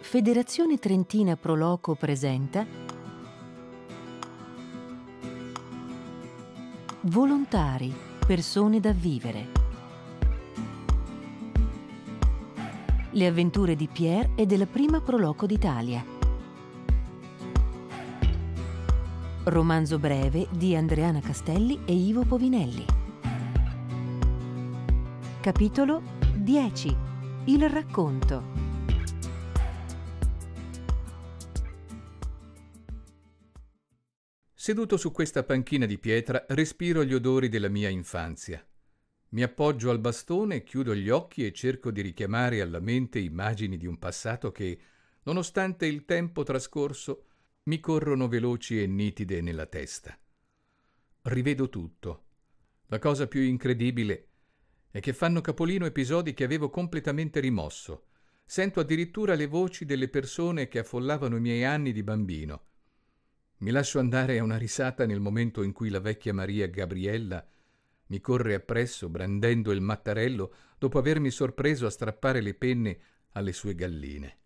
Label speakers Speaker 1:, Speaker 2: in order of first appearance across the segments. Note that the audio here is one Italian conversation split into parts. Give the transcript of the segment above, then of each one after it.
Speaker 1: Federazione Trentina Proloco presenta Volontari, persone da vivere. Le avventure di Pierre e della prima Proloco d'Italia. Romanzo breve di Andreana Castelli e Ivo Povinelli. Capitolo 10 Il racconto
Speaker 2: Seduto su questa panchina di pietra respiro gli odori della mia infanzia. Mi appoggio al bastone, chiudo gli occhi e cerco di richiamare alla mente immagini di un passato che, nonostante il tempo trascorso, mi corrono veloci e nitide nella testa. Rivedo tutto. La cosa più incredibile è e che fanno capolino episodi che avevo completamente rimosso. Sento addirittura le voci delle persone che affollavano i miei anni di bambino. Mi lascio andare a una risata nel momento in cui la vecchia Maria Gabriella mi corre appresso brandendo il mattarello dopo avermi sorpreso a strappare le penne alle sue galline.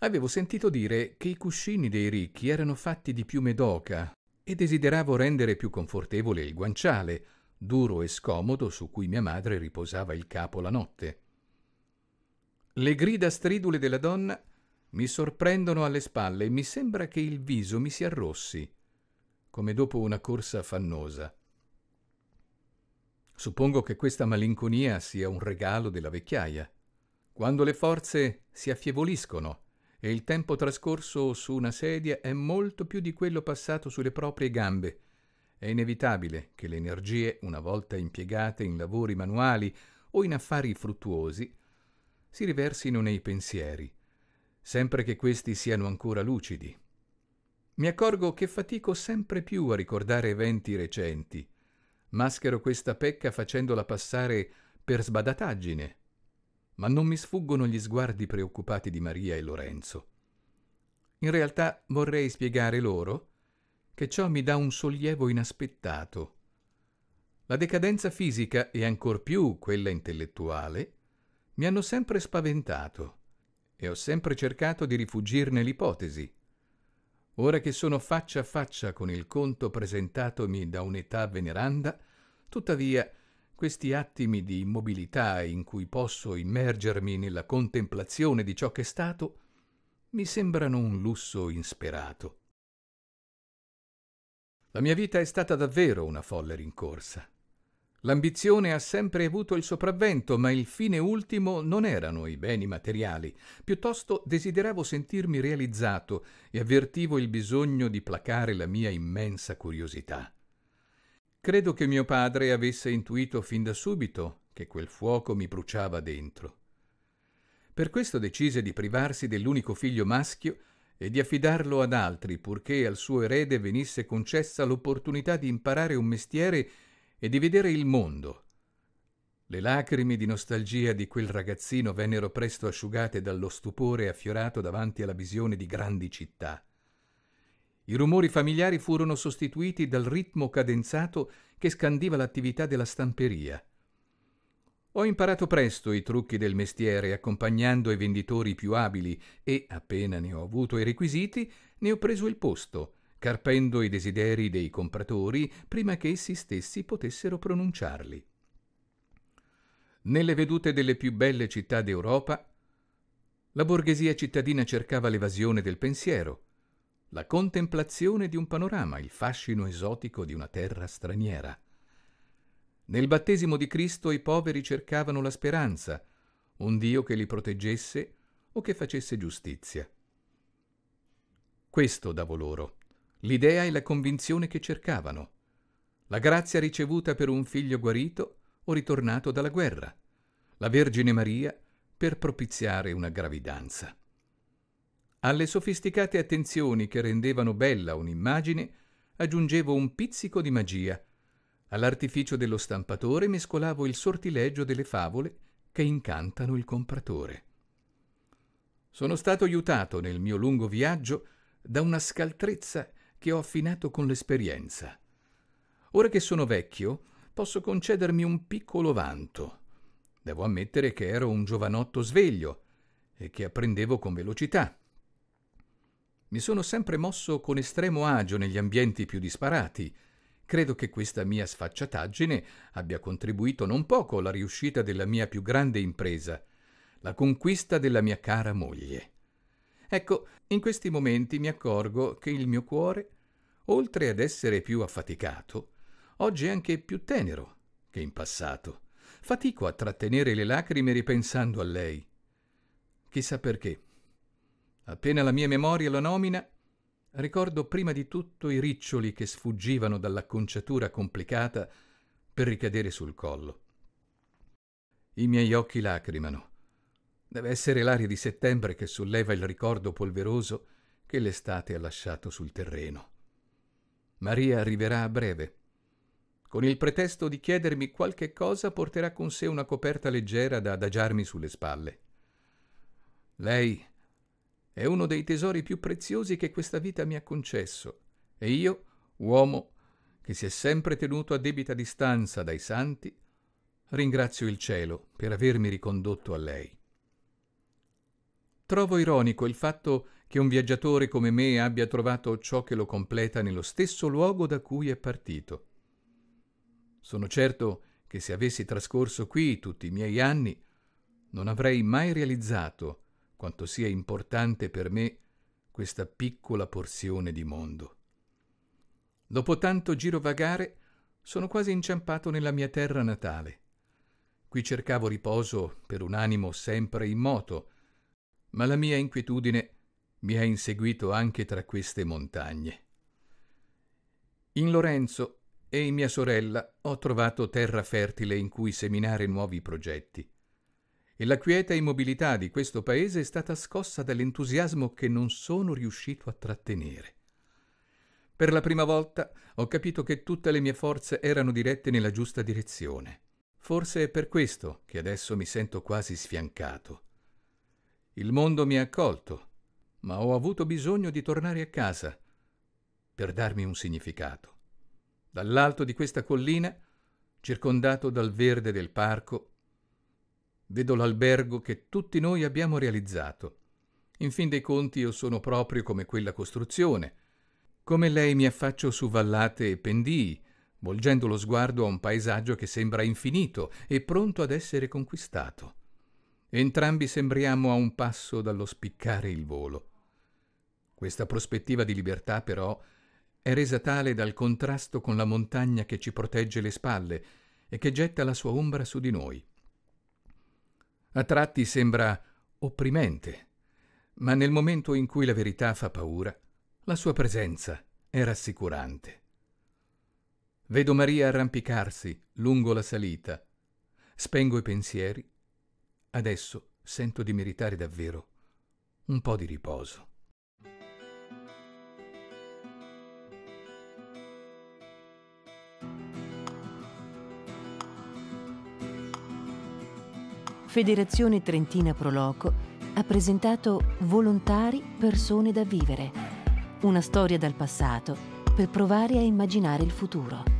Speaker 2: Avevo sentito dire che i cuscini dei ricchi erano fatti di piume d'oca e desideravo rendere più confortevole il guanciale, duro e scomodo su cui mia madre riposava il capo la notte. Le grida stridule della donna mi sorprendono alle spalle e mi sembra che il viso mi si arrossi, come dopo una corsa affannosa. Suppongo che questa malinconia sia un regalo della vecchiaia. Quando le forze si affievoliscono e il tempo trascorso su una sedia è molto più di quello passato sulle proprie gambe, è inevitabile che le energie, una volta impiegate in lavori manuali o in affari fruttuosi, si riversino nei pensieri, sempre che questi siano ancora lucidi. Mi accorgo che fatico sempre più a ricordare eventi recenti. Maschero questa pecca facendola passare per sbadataggine, ma non mi sfuggono gli sguardi preoccupati di Maria e Lorenzo. In realtà vorrei spiegare loro che ciò mi dà un sollievo inaspettato. La decadenza fisica e ancor più quella intellettuale mi hanno sempre spaventato e ho sempre cercato di rifugirne l'ipotesi. Ora che sono faccia a faccia con il conto presentatomi da un'età veneranda, tuttavia questi attimi di immobilità in cui posso immergermi nella contemplazione di ciò che è stato mi sembrano un lusso insperato. La mia vita è stata davvero una folle rincorsa. L'ambizione ha sempre avuto il sopravvento, ma il fine ultimo non erano i beni materiali, piuttosto desideravo sentirmi realizzato e avvertivo il bisogno di placare la mia immensa curiosità. Credo che mio padre avesse intuito fin da subito che quel fuoco mi bruciava dentro. Per questo decise di privarsi dell'unico figlio maschio e di affidarlo ad altri, purché al suo erede venisse concessa l'opportunità di imparare un mestiere e di vedere il mondo. Le lacrime di nostalgia di quel ragazzino vennero presto asciugate dallo stupore affiorato davanti alla visione di grandi città. I rumori familiari furono sostituiti dal ritmo cadenzato che scandiva l'attività della stamperia. Ho imparato presto i trucchi del mestiere accompagnando i venditori più abili e, appena ne ho avuto i requisiti, ne ho preso il posto, carpendo i desideri dei compratori prima che essi stessi potessero pronunciarli. Nelle vedute delle più belle città d'Europa, la borghesia cittadina cercava l'evasione del pensiero, la contemplazione di un panorama, il fascino esotico di una terra straniera. Nel battesimo di Cristo i poveri cercavano la speranza, un Dio che li proteggesse o che facesse giustizia. Questo davo loro, l'idea e la convinzione che cercavano, la grazia ricevuta per un figlio guarito o ritornato dalla guerra, la Vergine Maria per propiziare una gravidanza. Alle sofisticate attenzioni che rendevano bella un'immagine aggiungevo un pizzico di magia, All'artificio dello stampatore mescolavo il sortileggio delle favole che incantano il compratore. Sono stato aiutato nel mio lungo viaggio da una scaltrezza che ho affinato con l'esperienza. Ora che sono vecchio, posso concedermi un piccolo vanto. Devo ammettere che ero un giovanotto sveglio e che apprendevo con velocità. Mi sono sempre mosso con estremo agio negli ambienti più disparati, Credo che questa mia sfacciataggine abbia contribuito non poco alla riuscita della mia più grande impresa, la conquista della mia cara moglie. Ecco, in questi momenti mi accorgo che il mio cuore, oltre ad essere più affaticato, oggi è anche più tenero che in passato. Fatico a trattenere le lacrime ripensando a lei. Chissà perché. Appena la mia memoria la nomina, Ricordo prima di tutto i riccioli che sfuggivano dall'acconciatura complicata per ricadere sul collo. I miei occhi lacrimano. Deve essere l'aria di settembre che solleva il ricordo polveroso che l'estate ha lasciato sul terreno. Maria arriverà a breve. Con il pretesto di chiedermi qualche cosa porterà con sé una coperta leggera da adagiarmi sulle spalle. Lei è uno dei tesori più preziosi che questa vita mi ha concesso, e io, uomo che si è sempre tenuto a debita distanza dai santi, ringrazio il cielo per avermi ricondotto a lei. Trovo ironico il fatto che un viaggiatore come me abbia trovato ciò che lo completa nello stesso luogo da cui è partito. Sono certo che se avessi trascorso qui tutti i miei anni, non avrei mai realizzato quanto sia importante per me questa piccola porzione di mondo. Dopo tanto girovagare, sono quasi inciampato nella mia terra natale. Qui cercavo riposo per un animo sempre immoto, ma la mia inquietudine mi ha inseguito anche tra queste montagne. In Lorenzo e in mia sorella ho trovato terra fertile in cui seminare nuovi progetti e la quieta immobilità di questo paese è stata scossa dall'entusiasmo che non sono riuscito a trattenere. Per la prima volta ho capito che tutte le mie forze erano dirette nella giusta direzione. Forse è per questo che adesso mi sento quasi sfiancato. Il mondo mi ha accolto, ma ho avuto bisogno di tornare a casa per darmi un significato. Dall'alto di questa collina, circondato dal verde del parco, Vedo l'albergo che tutti noi abbiamo realizzato. In fin dei conti io sono proprio come quella costruzione. Come lei mi affaccio su vallate e pendii, volgendo lo sguardo a un paesaggio che sembra infinito e pronto ad essere conquistato. Entrambi sembriamo a un passo dallo spiccare il volo. Questa prospettiva di libertà, però, è resa tale dal contrasto con la montagna che ci protegge le spalle e che getta la sua ombra su di noi. A tratti sembra opprimente, ma nel momento in cui la verità fa paura, la sua presenza è rassicurante. Vedo Maria arrampicarsi lungo la salita. Spengo i pensieri. Adesso sento di meritare davvero un po' di riposo.
Speaker 1: Federazione Trentina Proloco ha presentato Volontari persone da vivere, una storia dal passato per provare a immaginare il futuro.